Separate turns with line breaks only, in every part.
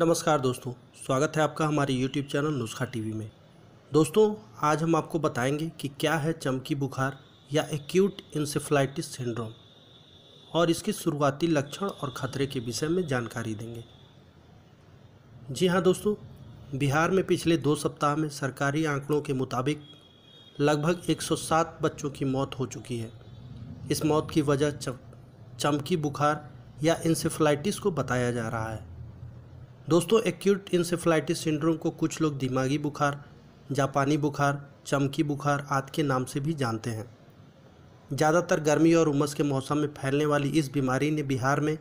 नमस्कार दोस्तों स्वागत है आपका हमारे यूट्यूब चैनल नुस्खा टीवी में दोस्तों आज हम आपको बताएंगे कि क्या है चमकी बुखार या एक्यूट इंसेफ्लाइटिस सिंड्रोम और इसके शुरुआती लक्षण और खतरे के विषय में जानकारी देंगे जी हाँ दोस्तों बिहार में पिछले दो सप्ताह में सरकारी आंकड़ों के मुताबिक लगभग 107 बच्चों की मौत हो चुकी है इस मौत की वजह चमकी बुखार या इंसेफ्लाइटिस को बताया जा रहा है दोस्तों एक्यूट इंसेफ्लाइटिस सिंड्रोम को कुछ लोग दिमागी बुखार जापानी बुखार चमकी बुखार आदि के नाम से भी जानते हैं ज़्यादातर गर्मी और उमस के मौसम में फैलने वाली इस बीमारी ने बिहार में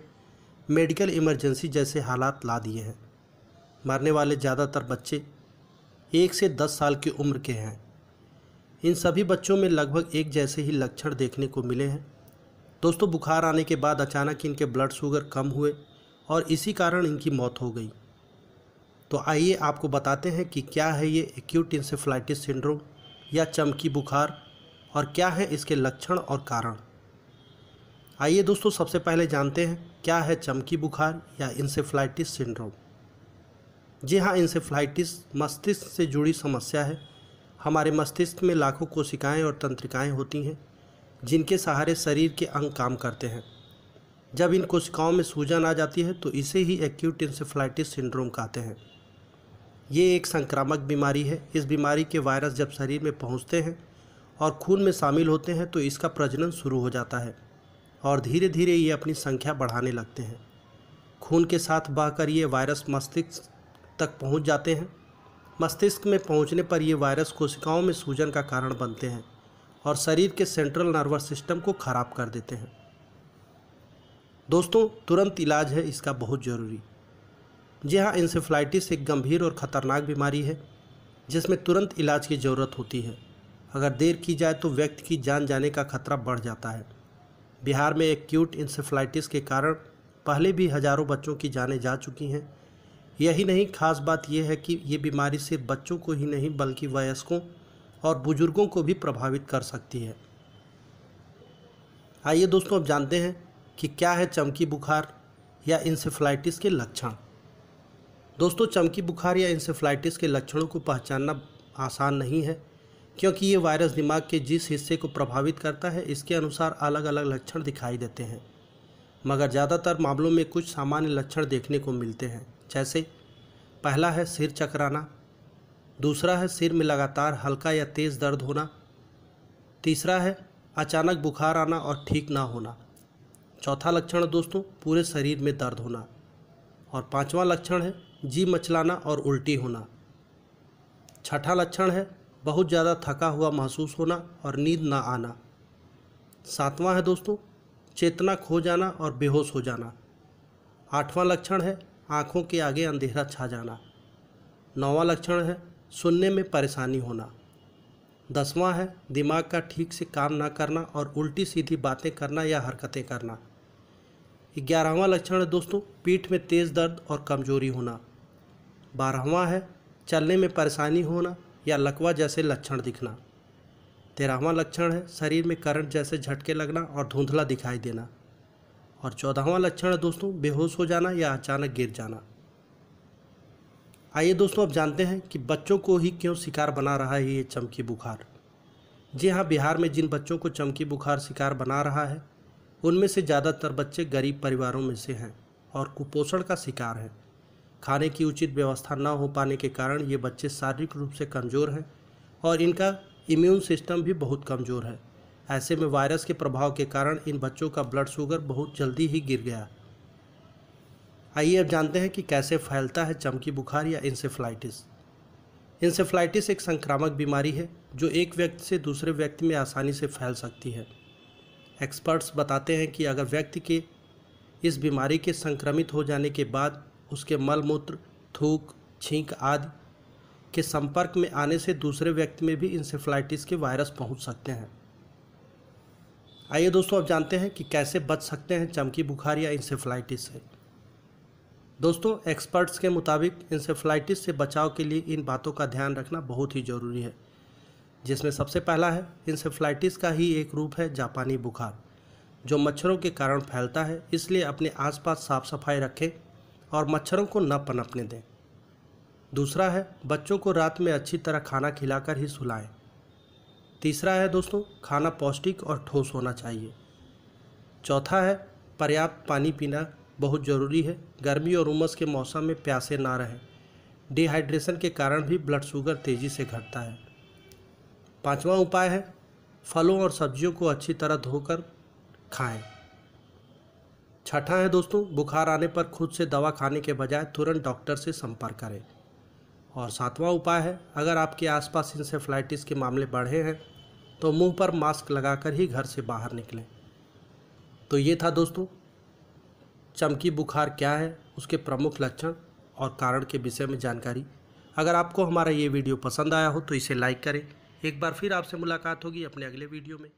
मेडिकल इमरजेंसी जैसे हालात ला दिए हैं मरने वाले ज़्यादातर बच्चे एक से दस साल की उम्र के हैं इन सभी बच्चों में लगभग एक जैसे ही लक्षण देखने को मिले हैं दोस्तों बुखार आने के बाद अचानक इनके ब्लड शुगर कम हुए और इसी कारण इनकी मौत हो गई तो आइए आपको बताते हैं कि क्या है ये एक्यूट इंसेफ्लाइटिस सिंड्रोम या चमकी बुखार और क्या है इसके लक्षण और कारण आइए दोस्तों सबसे पहले जानते हैं क्या है चमकी बुखार या इंसेफ्लाइटिस सिंड्रोम जी हाँ इंसेफ्लाइटिस मस्तिष्क से जुड़ी समस्या है हमारे मस्तिष्क में लाखों कोशिकाएं और तंत्रिकाएं होती हैं जिनके सहारे शरीर के अंग काम करते हैं जब इन कोशिकाओं में सूजन आ जाती है तो इसे ही एक्यूट इंसेफ्लाइटिस सिंड्रोम कहते हैं ये एक संक्रामक बीमारी है इस बीमारी के वायरस जब शरीर में पहुंचते हैं और खून में शामिल होते हैं तो इसका प्रजनन शुरू हो जाता है और धीरे धीरे ये अपनी संख्या बढ़ाने लगते हैं खून के साथ बहकर ये वायरस मस्तिष्क तक पहुंच जाते हैं मस्तिष्क में पहुंचने पर ये वायरस कोशिकाओं में सूजन का कारण बनते हैं और शरीर के सेंट्रल नर्वस सिस्टम को ख़राब कर देते हैं दोस्तों तुरंत इलाज है इसका बहुत ज़रूरी जी हाँ इंसेफ्लाइटिस एक गंभीर और ख़तरनाक बीमारी है जिसमें तुरंत इलाज की ज़रूरत होती है अगर देर की जाए तो व्यक्ति की जान जाने का खतरा बढ़ जाता है बिहार में एक्यूट इंसेफ्लाइटिस के कारण पहले भी हज़ारों बच्चों की जानें जा चुकी हैं यही नहीं खास बात यह है कि ये बीमारी सिर्फ बच्चों को ही नहीं बल्कि वयस्कों और बुज़ुर्गों को भी प्रभावित कर सकती है आइए दोस्तों अब जानते हैं कि क्या है चमकी बुखार या इंसेफ्लाइटिस के लक्षण दोस्तों चमकी बुखार या इंसेफ्लाइटिस के लक्षणों को पहचानना आसान नहीं है क्योंकि ये वायरस दिमाग के जिस हिस्से को प्रभावित करता है इसके अनुसार अलग अलग लक्षण दिखाई देते हैं मगर ज़्यादातर मामलों में कुछ सामान्य लक्षण देखने को मिलते हैं जैसे पहला है सिर चकराना दूसरा है सिर में लगातार हल्का या तेज़ दर्द होना तीसरा है अचानक बुखार आना और ठीक ना होना चौथा लक्षण है दोस्तों पूरे शरीर में दर्द होना और पांचवा लक्षण है जी मचलाना और उल्टी होना छठा लक्षण है बहुत ज़्यादा थका हुआ महसूस होना और नींद ना आना सातवां है दोस्तों चेतना खो जाना और बेहोश हो जाना आठवां लक्षण है आँखों के आगे अंधेरा छा जाना नौवां लक्षण है सुनने में परेशानी होना दसवां है दिमाग का ठीक से काम ना करना और उल्टी सीधी बातें करना या हरकतें करना ग्यारहवा लक्षण है दोस्तों पीठ में तेज़ दर्द और कमजोरी होना बारहवां है चलने में परेशानी होना या लकवा जैसे लक्षण दिखना तेरहवा लक्षण है शरीर में करंट जैसे झटके लगना और धुंधला दिखाई देना और चौदहवा लक्षण है दोस्तों बेहोश हो जाना या अचानक गिर जाना आइए दोस्तों आप जानते हैं कि बच्चों को ही क्यों शिकार बना रहा है ये चमकी बुखार जी हाँ बिहार में जिन बच्चों को चमकी बुखार शिकार बना रहा है उनमें से ज़्यादातर बच्चे गरीब परिवारों में से हैं और कुपोषण का शिकार हैं खाने की उचित व्यवस्था न हो पाने के कारण ये बच्चे शारीरिक रूप से कमज़ोर हैं और इनका इम्यून सिस्टम भी बहुत कमज़ोर है ऐसे में वायरस के प्रभाव के कारण इन बच्चों का ब्लड शुगर बहुत जल्दी ही गिर गया आइए अब जानते हैं कि कैसे फैलता है चमकी बुखार या इंसेफ्लाइटिस इंसेफ्लाइटिस एक संक्रामक बीमारी है जो एक व्यक्ति से दूसरे व्यक्ति में आसानी से फैल सकती है एक्सपर्ट्स बताते हैं कि अगर व्यक्ति के इस बीमारी के संक्रमित हो जाने के बाद उसके मलमूत्र थूक छींक आदि के संपर्क में आने से दूसरे व्यक्ति में भी इंसेफ्लाइटिस के वायरस पहुंच सकते हैं आइए दोस्तों अब जानते हैं कि कैसे बच सकते हैं चमकी बुखार या इंसेफ्लाइटिस से दोस्तों एक्सपर्ट्स के मुताबिक इंसेफ्लाइटिस से बचाव के लिए इन बातों का ध्यान रखना बहुत ही ज़रूरी है जिसमें सबसे पहला है इंसेफ्लाइटिस का ही एक रूप है जापानी बुखार जो मच्छरों के कारण फैलता है इसलिए अपने आसपास साफ सफाई रखें और मच्छरों को न पनपने दें दूसरा है बच्चों को रात में अच्छी तरह खाना खिलाकर ही सुलाएं तीसरा है दोस्तों खाना पौष्टिक और ठोस होना चाहिए चौथा है पर्याप्त पानी पीना बहुत ज़रूरी है गर्मी और उमस के मौसम में प्यासे ना रहें डिहाइड्रेशन के कारण भी ब्लड शुगर तेज़ी से घटता है पांचवा उपाय है फलों और सब्जियों को अच्छी तरह धोकर खाएं छठा है दोस्तों बुखार आने पर खुद से दवा खाने के बजाय तुरंत डॉक्टर से संपर्क करें और सातवां उपाय है अगर आपके आसपास इंसेफ्लाइटिस के मामले बढ़े हैं तो मुंह पर मास्क लगाकर ही घर से बाहर निकलें तो ये था दोस्तों चमकी बुखार क्या है उसके प्रमुख लक्षण और कारण के विषय में जानकारी अगर आपको हमारा ये वीडियो पसंद आया हो तो इसे लाइक करें एक बार फिर आपसे मुलाकात होगी अपने अगले वीडियो में